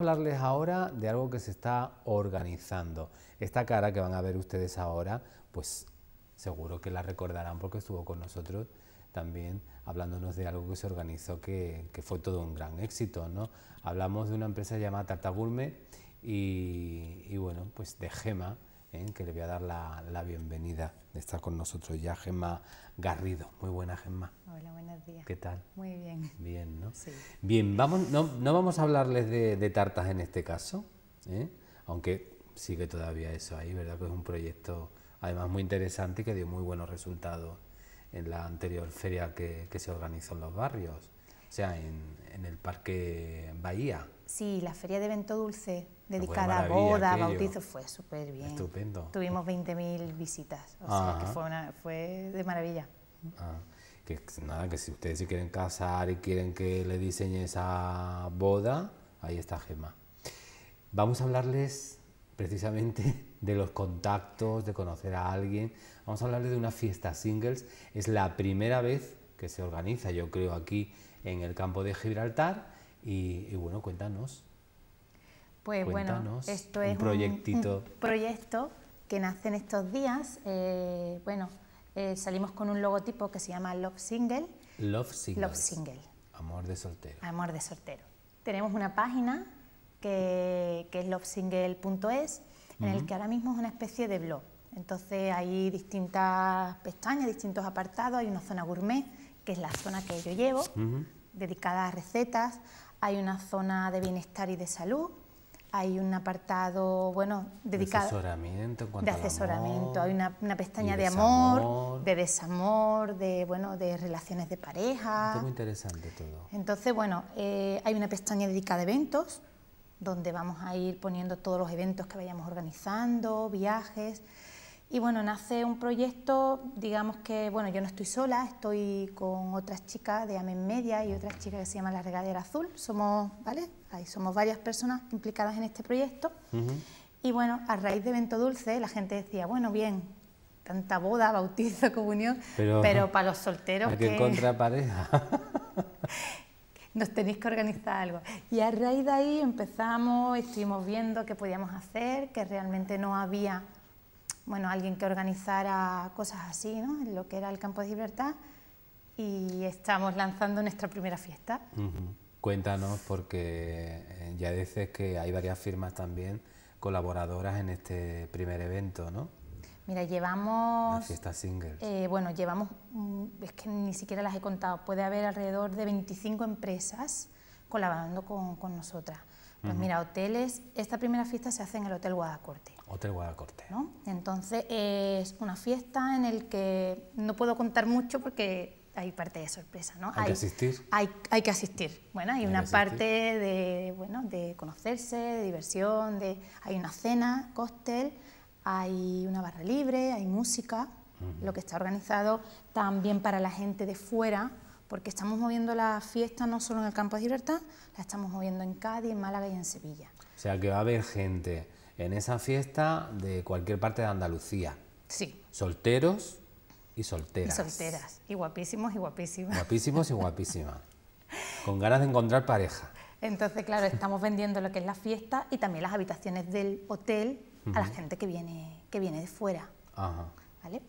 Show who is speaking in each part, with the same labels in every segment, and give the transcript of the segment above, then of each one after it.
Speaker 1: hablarles ahora de algo que se está organizando. Esta cara que van a ver ustedes ahora, pues seguro que la recordarán porque estuvo con nosotros también hablándonos de algo que se organizó que, fue todo un gran éxito, ¿no? Hablamos de una empresa llamada Tarta y, bueno, pues de Gema, ¿eh? que le voy a dar la, la bienvenida de estar con nosotros ya, Gema Garrido. Muy buena, Gema. ¿Qué tal? Muy bien. Bien, ¿no? Sí. Bien, vamos, no, no, vamos a hablarles de, tartas en este caso, ¿eh? aunque sigue todavía eso ahí, ¿verdad? Que es un proyecto además muy interesante y que dio muy buenos resultados en la anterior feria que, se organizó en los barrios, o sea, en, el Parque Bahía.
Speaker 2: Sí, la feria de Vento Dulce, dedicada a boda, bautizo, fue súper bien. Estupendo. Tuvimos 20.000 visitas, o sea que fue, de maravilla.
Speaker 1: Ah que nada, que si ustedes se quieren casar y quieren que le diseñe esa boda, ahí está Gema. Vamos a hablarles precisamente de los contactos, de conocer a alguien. Vamos a hablarles de una fiesta singles. Es la primera vez que se organiza, yo creo, aquí en el campo de Gibraltar. Y, bueno, cuéntanos.
Speaker 2: Pues bueno, esto es un proyectito. proyecto que nace en estos días. Eh, bueno, eh, salimos con un logotipo que se llama Love Single.
Speaker 1: Love Single. Love Single. Amor de soltero.
Speaker 2: Amor de soltero. Tenemos una página que, es lovesingle.es, en el que ahora mismo es una especie de blog. Entonces hay distintas pestañas, distintos apartados, hay una zona gourmet, que es la zona que yo llevo, dedicada a recetas, hay una zona de bienestar y de salud, hay un apartado, bueno, dedicado... de
Speaker 1: asesoramiento,
Speaker 2: hay una, pestaña de amor, de desamor, de, bueno, de relaciones de pareja. muy
Speaker 1: interesante todo.
Speaker 2: Entonces, bueno, eh, hay una pestaña dedicada a eventos, donde vamos a ir poniendo todos los eventos que vayamos organizando, viajes. Y bueno, nace un proyecto, digamos que, bueno, yo no estoy sola, estoy con otras chicas de Amen Media y otras chicas que se llaman La Regadera Azul. Somos, ¿vale? Ahí somos varias personas implicadas en este proyecto. Y bueno, a raíz de Vento Dulce, la gente decía, bueno, bien, tanta boda, bautizo, comunión, pero, para los solteros... Hay que, que... pareja. nos tenéis que organizar algo. Y a raíz de ahí empezamos, estuvimos viendo qué podíamos hacer, que realmente no había bueno, alguien que organizara cosas así, ¿no? en lo que era el campo de libertad. y estamos lanzando nuestra primera fiesta.
Speaker 1: Cuéntanos, porque eh, ya dices que hay varias firmas también colaboradoras en este primer evento, ¿no?
Speaker 2: Mira, llevamos...
Speaker 1: fiesta single.
Speaker 2: Eh, bueno, llevamos, mm, es que ni siquiera las he contado, puede haber alrededor de 25 empresas colaborando con, con nosotras. Pues mira, hoteles, esta primera fiesta se hace en el Hotel Guadacorte.
Speaker 1: Hotel Guadacorte.
Speaker 2: ¿no? Entonces es una fiesta en el que no puedo contar mucho porque hay parte de sorpresa, ¿no? ¿Hay, que asistir? Hay, que asistir. Bueno, hay, una parte de, bueno, de conocerse, de diversión, de, hay una cena, cóctel, hay una barra libre, hay música, lo que está organizado también para la gente de fuera, porque estamos moviendo la fiesta no solo en el campo de libertad, la estamos moviendo en Cádiz, en Málaga y en Sevilla.
Speaker 1: O sea que va a haber gente en esa fiesta de cualquier parte de Andalucía. Sí. Solteros y solteras. Y
Speaker 2: solteras, y guapísimos y guapísimas.
Speaker 1: Guapísimos y guapísimas. Con ganas de encontrar pareja.
Speaker 2: Entonces, claro, estamos vendiendo lo que es la fiesta y también las habitaciones del hotel a la gente que viene, que viene de fuera. Ajá. ¿Vale?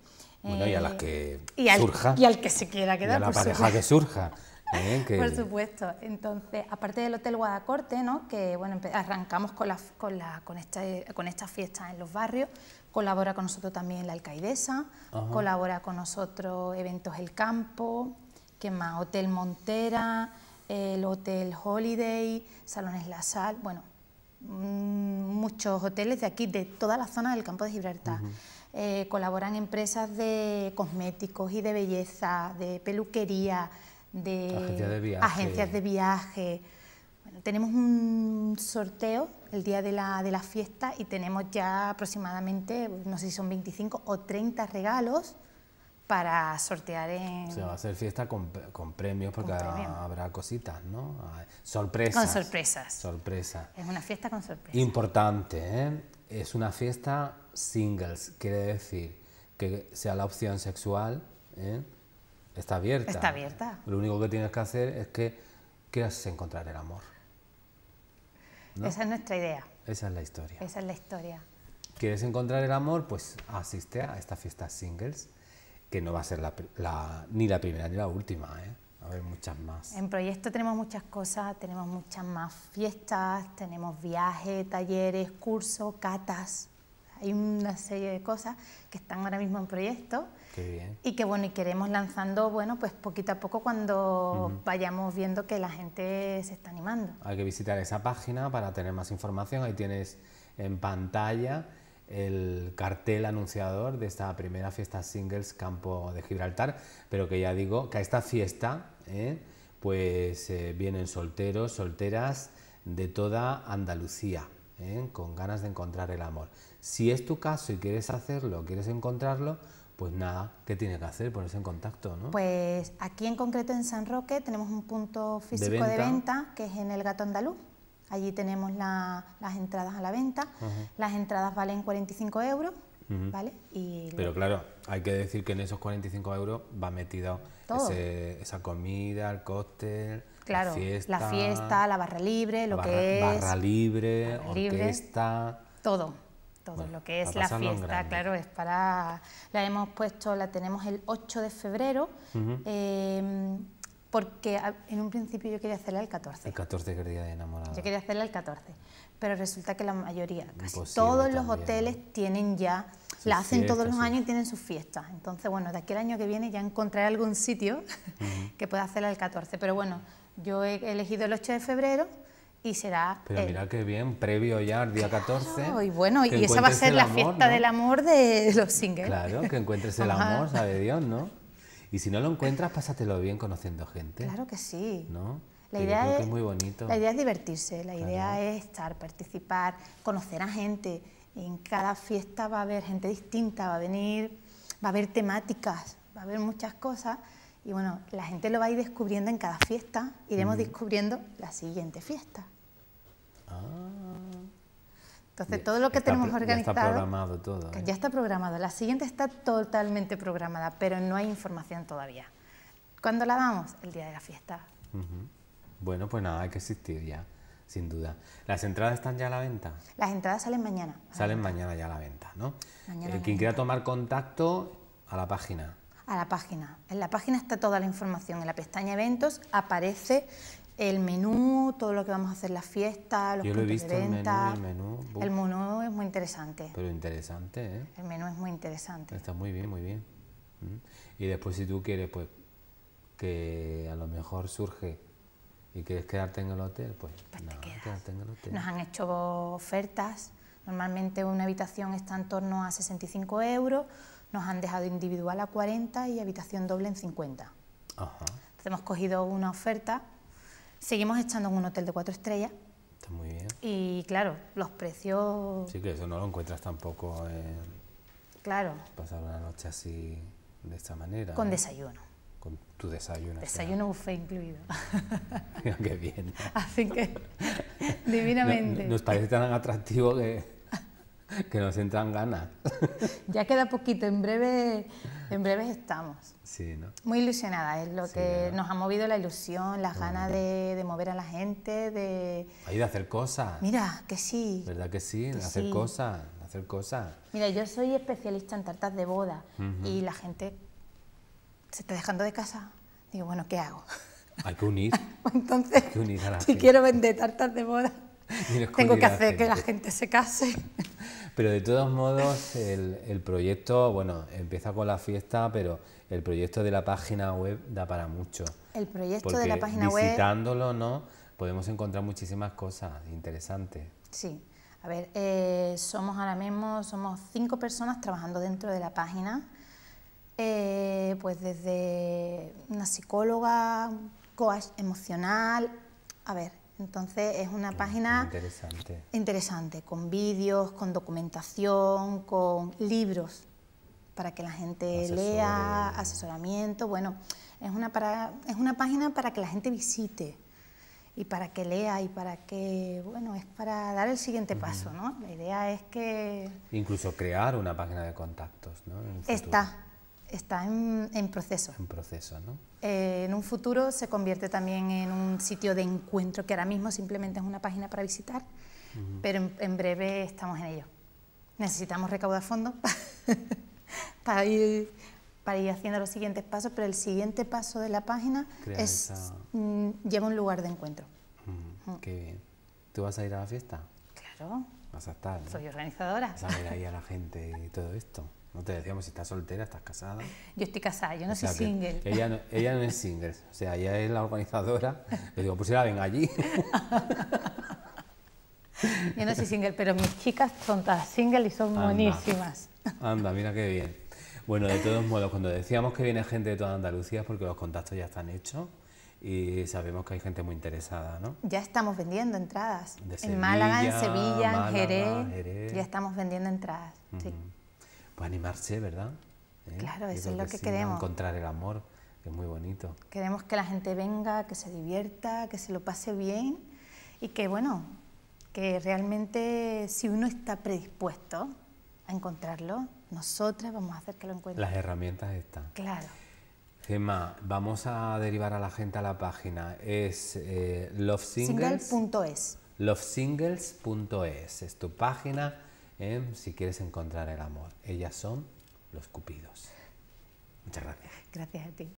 Speaker 2: Bueno, y a las eh, que al, surja. Y al que se quiera quedar. Y a la pareja que
Speaker 1: surja. ¿eh? Por
Speaker 2: supuesto. Entonces, aparte del Hotel Guadacorte, ¿no? que bueno, arrancamos con, la, con, la, con, con estas fiestas en los barrios, colabora con nosotros también la alcaidesa, colabora con nosotros Eventos El Campo, que más? Hotel Montera, eh, el Hotel Holiday, Salones La Sal, bueno, mm, muchos hoteles de aquí, de toda la zona del campo de Gibraltar. Eh, colaboran empresas de cosméticos y de belleza, de peluquería, de, agencias de viaje. tenemos un sorteo el día de la, fiesta y tenemos ya aproximadamente, no sé si son 25 o 30 regalos para sortear en... O va a
Speaker 1: ser fiesta con, premios porque habrá cositas, ¿no? Ah, sorpresas. Con sorpresas. Sorpresas.
Speaker 2: Es una fiesta con sorpresas.
Speaker 1: Importante, ¿eh? es una fiesta singles, quiere decir que sea la opción sexual, ¿eh? está abierta. Está abierta. Lo único que tienes que hacer es que quieras encontrar el amor. Esa
Speaker 2: es nuestra idea.
Speaker 1: Esa es la historia.
Speaker 2: Esa es la historia.
Speaker 1: ¿Quieres encontrar el amor? Pues asiste a esta fiesta singles, que no va a ser la, ni la primera ni la última. ¿eh? A muchas más.
Speaker 2: En proyecto tenemos muchas cosas, tenemos muchas más fiestas, tenemos viajes, talleres, cursos, catas. Hay una serie de cosas que están ahora mismo en proyecto. Qué bien. Y que bueno, y queremos lanzando, bueno, pues poquito a poco cuando vayamos viendo que la gente se está animando.
Speaker 1: Hay que visitar esa página para tener más información. Ahí tienes en pantalla el cartel anunciador de esta primera fiesta singles Campo de Gibraltar, pero que ya digo que a esta fiesta ¿eh? pues eh, vienen solteros, solteras de toda Andalucía, ¿eh? con ganas de encontrar el amor. Si es tu caso y quieres hacerlo, quieres encontrarlo, pues nada, ¿qué tiene que hacer? Ponerse en contacto, ¿no?
Speaker 2: Pues aquí en concreto en San Roque tenemos un punto físico de venta, que es en el Gato Andaluz. Allí tenemos las entradas a la venta. Las entradas valen 45 euros pero
Speaker 1: claro, hay que decir que en esos 45 euros va metido esa comida, el cóctel, claro, la fiesta.
Speaker 2: La barra libre, lo que es. Barra
Speaker 1: libre, barra orquesta.
Speaker 2: todo, todo lo que es la fiesta, claro, es para. La hemos puesto, la tenemos el 8 de febrero porque en un principio yo quería hacerla el 14.
Speaker 1: El 14 día de enamorada. Yo
Speaker 2: quería hacerla el 14, pero resulta que la mayoría, casi todos los hoteles tienen ya, la hacen todos los años y tienen sus fiestas. Entonces, bueno, de aquí al año que viene ya encontraré algún sitio que pueda hacerla el 14. Pero bueno, yo he elegido el 8 de febrero y será...
Speaker 1: Pero mira qué bien, previo ya al día 14. y bueno, y esa va a ser la fiesta
Speaker 2: del amor de los singles. Claro, que
Speaker 1: encuentres el amor, sabe Dios, ¿no? Y si no lo encuentras, pásatelo bien conociendo gente. Claro que sí. ¿No? La idea, es,
Speaker 2: divertirse, la idea es estar, participar, conocer a gente. En cada fiesta va a haber gente distinta, va a venir, va a haber temáticas, va a haber muchas cosas. Y bueno, la gente lo va a ir descubriendo en cada fiesta, iremos descubriendo la siguiente fiesta. Ah. Entonces, todo lo que tenemos organizado. Ya está programado todo. ¿eh? Ya está programado. La siguiente está totalmente programada, pero no hay información todavía. ¿Cuándo la damos? El día de la fiesta.
Speaker 1: Bueno, pues nada, hay que existir ya, sin duda. ¿Las entradas están ya a la venta?
Speaker 2: Las entradas salen mañana.
Speaker 1: Salen mañana ya a la venta, ¿no? Mañana eh, quien quiera tomar contacto, a la página.
Speaker 2: A la página. En la página está toda la información. En la pestaña eventos aparece el menú, todo lo que vamos a hacer, la fiesta los Yo de venta.
Speaker 1: El menú,
Speaker 2: es muy interesante.
Speaker 1: Pero interesante, ¿eh?
Speaker 2: El menú es muy interesante.
Speaker 1: Está muy bien, muy bien. Mm. Y después si tú quieres, pues, que a lo mejor surge y quieres quedarte en el hotel, pues, pues en el hotel. Nos han
Speaker 2: hecho ofertas. Normalmente una habitación está en torno a 65 euros. Nos han dejado individual a 40 y habitación doble en 50.
Speaker 1: Entonces
Speaker 2: hemos cogido una oferta Seguimos estando en un hotel de cuatro estrellas. Está muy bien. Y claro, los precios...
Speaker 1: Sí, que eso no lo encuentras tampoco en... Claro. Pasar una noche así, de esta manera. Con desayuno. Con tu desayuno. Desayuno
Speaker 2: buffet incluido.
Speaker 1: Qué bien.
Speaker 2: Así que, divinamente. nos
Speaker 1: parece tan atractivo que... que nos entran ganas.
Speaker 2: ya queda poquito, en breve, en breve estamos. Sí, ¿no? Muy ilusionada, es lo que nos ha movido la ilusión, las ganas de, mover a la gente, de...
Speaker 1: Hay de hacer cosas.
Speaker 2: Mira, que sí. ¿Verdad
Speaker 1: que sí? hacer cosas, hacer cosas.
Speaker 2: Mira, yo soy especialista en tartas de boda y la gente se está dejando de casa. Digo, bueno, ¿qué hago?
Speaker 1: Hay que unir. Entonces, si quiero
Speaker 2: vender tartas de boda, tengo que hacer que la gente se case.
Speaker 1: Pero de todos modos, el, el, proyecto, bueno, empieza con la fiesta, pero el proyecto de la página web da para mucho.
Speaker 2: El proyecto de la página web.
Speaker 1: Visitándolo, ¿no? Podemos encontrar muchísimas cosas interesantes.
Speaker 2: Sí. A ver, eh, somos ahora mismo, somos cinco personas trabajando dentro de la página. Eh, pues desde una psicóloga, coach emocional. A ver, entonces es una página interesante, con vídeos, con documentación, con libros para que la gente lea, asesoramiento. Bueno, es una, es una página para que la gente visite y para que lea y para que, bueno, es para dar el siguiente paso, ¿no? La idea es que...
Speaker 1: Incluso crear una página de contactos, ¿no? Está,
Speaker 2: Está en, proceso.
Speaker 1: En proceso,
Speaker 2: eh, en un futuro se convierte también en un sitio de encuentro que ahora mismo simplemente es una página para visitar, pero en, breve estamos en ello. Necesitamos recaudar fondos para, ir, para ir haciendo los siguientes pasos, pero el siguiente paso de la página es llevar mm, lleva un lugar de encuentro.
Speaker 1: Qué bien. ¿Tú vas a ir a la fiesta? Claro. Soy
Speaker 2: organizadora. Sabe
Speaker 1: ahí a la gente y todo esto. No te decíamos si estás soltera, estás casada.
Speaker 2: Yo estoy casada, yo no soy single. Ella
Speaker 1: no, es single, o sea, ella es la organizadora. Le digo, pues si la venga allí. yo no soy
Speaker 2: single, pero mis chicas son todas single y son buenísimas.
Speaker 1: Anda, mira qué bien. Bueno, de todos modos, cuando decíamos que viene gente de toda Andalucía porque los contactos ya están hechos y sabemos que hay gente muy interesada, ¿no?
Speaker 2: Ya estamos vendiendo entradas. en Málaga, en Sevilla, en Jerez, Ya estamos vendiendo entradas.
Speaker 1: Pues animarse, ¿verdad? ¿Eh? Claro, eso es lo que, queremos. Encontrar el amor, que es muy bonito.
Speaker 2: Queremos que la gente venga, que se divierta, que se lo pase bien y que, bueno, que realmente si uno está predispuesto a encontrarlo, nosotras vamos a hacer que lo encuentre. Las
Speaker 1: herramientas están. Claro. Gemma, vamos a derivar a la gente a la página. Es eh, lovesingles.es. lovesingles.es es tu página em, si quieres encontrar el amor. Ellas son los cupidos. Muchas gracias.
Speaker 2: Gracias a ti.